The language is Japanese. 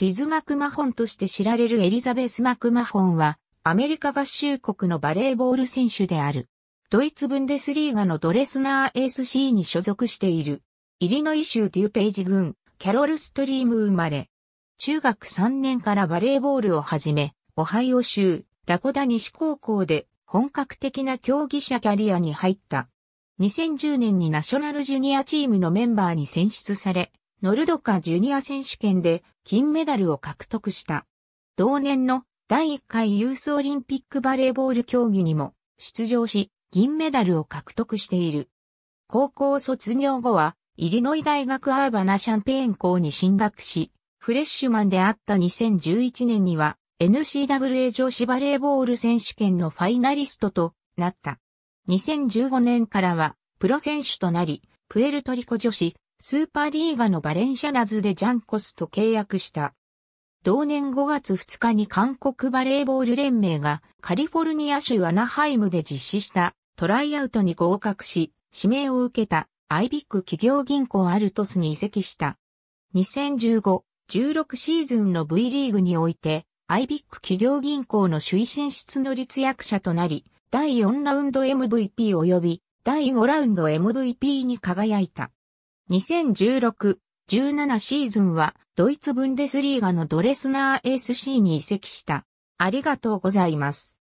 リズ・マクマホンとして知られるエリザベス・マクマホンは、アメリカ合衆国のバレーボール選手である。ドイツブンデスリーガのドレスナー AC に所属している。イリノイ州デューページ郡、キャロルストリーム生まれ。中学3年からバレーボールを始め、オハイオ州、ラコダ西高校で本格的な競技者キャリアに入った。2010年にナショナルジュニアチームのメンバーに選出され、ノルドカジュニア選手権で金メダルを獲得した。同年の第1回ユースオリンピックバレーボール競技にも出場し、銀メダルを獲得している。高校卒業後は、イリノイ大学アーバナシャンペーン校に進学し、フレッシュマンであった2011年には n c w a 女子バレーボール選手権のファイナリストとなった。2015年からはプロ選手となり、プエルトリコ女子スーパーリーガのバレンシャナズでジャンコスと契約した。同年5月2日に韓国バレーボール連盟がカリフォルニア州アナハイムで実施したトライアウトに合格し、指名を受けたアイビック企業銀行アルトスに移籍した。2015-16シーズンの V リーグにおいて、アイビック企業銀行の首位進出の立役者となり、第4ラウンド MVP 及び第5ラウンド MVP に輝いた。2016-17シーズンはドイツブンデスリーガのドレスナー SC に移籍した。ありがとうございます。